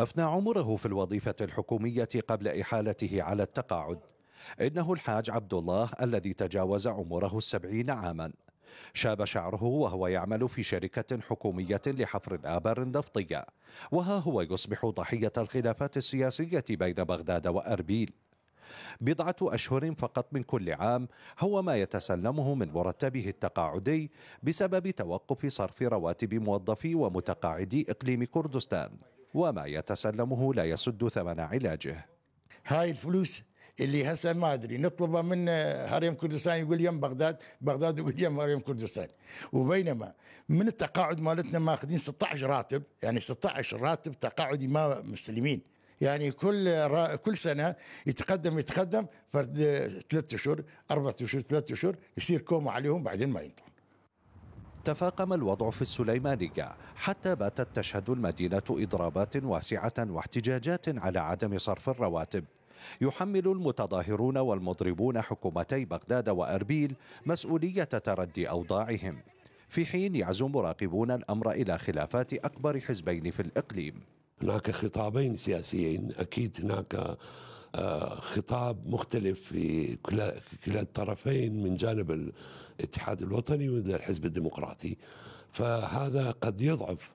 أفنى عمره في الوظيفة الحكومية قبل إحالته على التقاعد إنه الحاج عبد الله الذي تجاوز عمره السبعين عاما شاب شعره وهو يعمل في شركة حكومية لحفر الآبار النفطية وها هو يصبح ضحية الخلافات السياسية بين بغداد وأربيل بضعة أشهر فقط من كل عام هو ما يتسلمه من مرتبه التقاعدي بسبب توقف صرف رواتب موظفي ومتقاعدي إقليم كردستان وما يتسلمه لا يسد ثمن علاجه هاي الفلوس اللي هسه ما ادري نطلبها من هريم كردستان يقول يم بغداد بغداد يقول يم هريم كردستان وبينما من التقاعد مالتنا ماخذين 16 راتب يعني 16 راتب تقاعدي ما مستلمين يعني كل را... كل سنه يتقدم يتقدم فرد ثلاث اشهر اربع اشهر ثلاث اشهر يصير كوم عليهم بعدين ما ينطون تفاقم الوضع في السليمانية حتى باتت تشهد المدينة إضرابات واسعة واحتجاجات على عدم صرف الرواتب يحمل المتظاهرون والمضربون حكومتي بغداد وأربيل مسؤولية تردي أوضاعهم في حين يعزو مراقبون الأمر إلى خلافات أكبر حزبين في الإقليم هناك خطابين سياسيين أكيد هناك خطاب مختلف في كلا الطرفين من جانب الاتحاد الوطني ومن الحزب الديمقراطي فهذا قد يضعف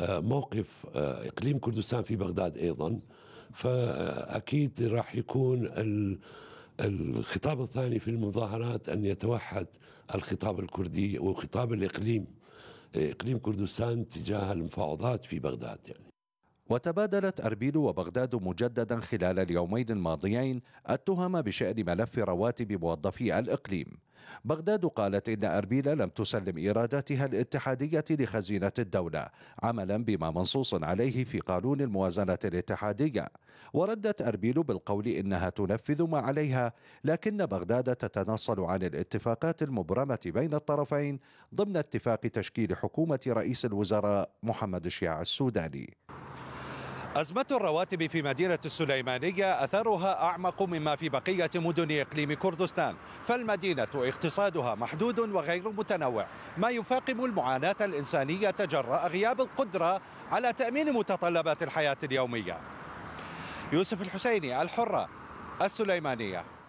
آه، موقف آه، اقليم كردستان في بغداد ايضا فاكيد راح يكون الخطاب الثاني في المظاهرات ان يتوحد الخطاب الكردي وخطاب الاقليم آه، اقليم كردستان تجاه المفاوضات في بغداد يعني وتبادلت أربيل وبغداد مجددا خلال اليومين الماضيين التهم بشأن ملف رواتب موظفي الإقليم بغداد قالت إن أربيل لم تسلم إيراداتها الاتحادية لخزينة الدولة عملا بما منصوص عليه في قانون الموازنة الاتحادية وردت أربيل بالقول إنها تنفذ ما عليها لكن بغداد تتنصل عن الاتفاقات المبرمة بين الطرفين ضمن اتفاق تشكيل حكومة رئيس الوزراء محمد الشياع السوداني أزمة الرواتب في مدينة السليمانية أثرها أعمق مما في بقية مدن إقليم كردستان فالمدينة اقتصادها محدود وغير متنوع ما يفاقم المعاناة الإنسانية جراء غياب القدرة على تأمين متطلبات الحياة اليومية يوسف الحسيني الحرة السليمانية